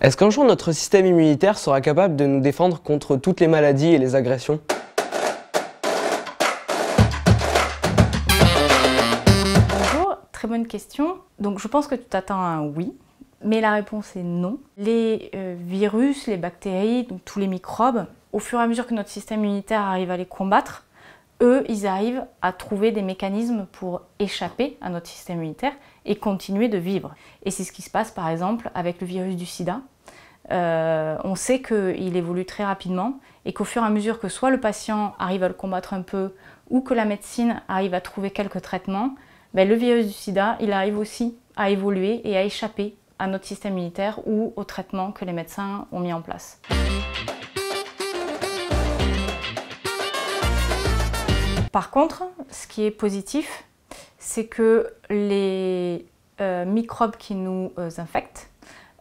Est-ce qu'un jour notre système immunitaire sera capable de nous défendre contre toutes les maladies et les agressions Bonjour, très bonne question. Donc je pense que tu t'attends à un oui, mais la réponse est non. Les euh, virus, les bactéries, donc tous les microbes, au fur et à mesure que notre système immunitaire arrive à les combattre, eux, ils arrivent à trouver des mécanismes pour échapper à notre système immunitaire et continuer de vivre. Et c'est ce qui se passe par exemple avec le virus du sida. Euh, on sait qu'il évolue très rapidement et qu'au fur et à mesure que soit le patient arrive à le combattre un peu ou que la médecine arrive à trouver quelques traitements, ben, le virus du sida, il arrive aussi à évoluer et à échapper à notre système immunitaire ou aux traitements que les médecins ont mis en place. Par contre, ce qui est positif, c'est que les euh, microbes qui nous euh, infectent,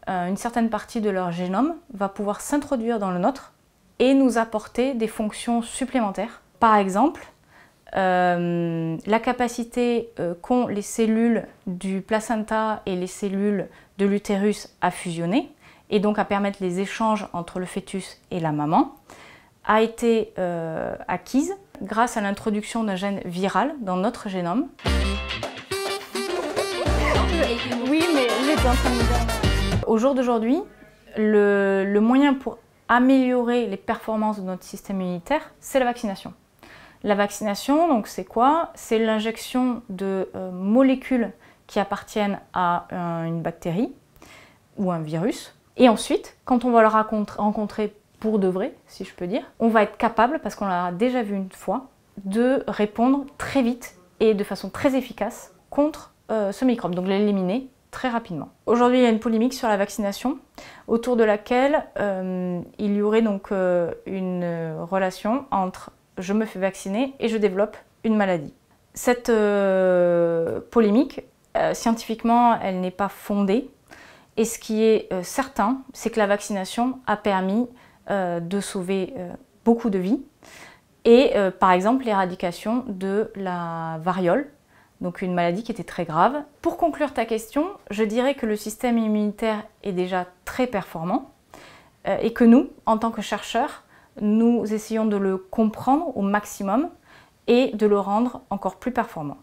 euh, une certaine partie de leur génome va pouvoir s'introduire dans le nôtre et nous apporter des fonctions supplémentaires. Par exemple, la capacité qu'ont les cellules du placenta et les cellules de l'utérus à fusionner, et donc à permettre les échanges entre le fœtus et la maman, a été acquise grâce à l'introduction d'un gène viral dans notre génome. Oui, mais euh, Au jour d'aujourd'hui, le, moyen pour améliorer les performances de notre système immunitaire, c'est la vaccination. La vaccination, donc c'est quoi C'est l'injection de euh, molécules qui appartiennent à une bactérie ou un virus. Et ensuite, quand on va le rencontrer pour de vrai, si je peux dire, on va être capable, parce qu'on l'a déjà vu une fois, de répondre très vite et de façon très efficace contre euh, ce microbe, donc l'éliminer très rapidement. Aujourd'hui, il y a une polémique sur la vaccination, autour de laquelle euh, il y aurait donc euh, une relation entre je me fais vacciner et je développe une maladie. Cette polémique, scientifiquement, elle n'est pas fondée. Et ce qui est certain, c'est que la vaccination a permis euh, de sauver euh, beaucoup de vies. Et euh, par exemple l'éradication de la variole, donc une maladie qui était très grave. Pour conclure ta question, je dirais que le système immunitaire est déjà très performant et que nous, en tant que chercheurs, nous essayons de le comprendre au maximum et de le rendre encore plus performant.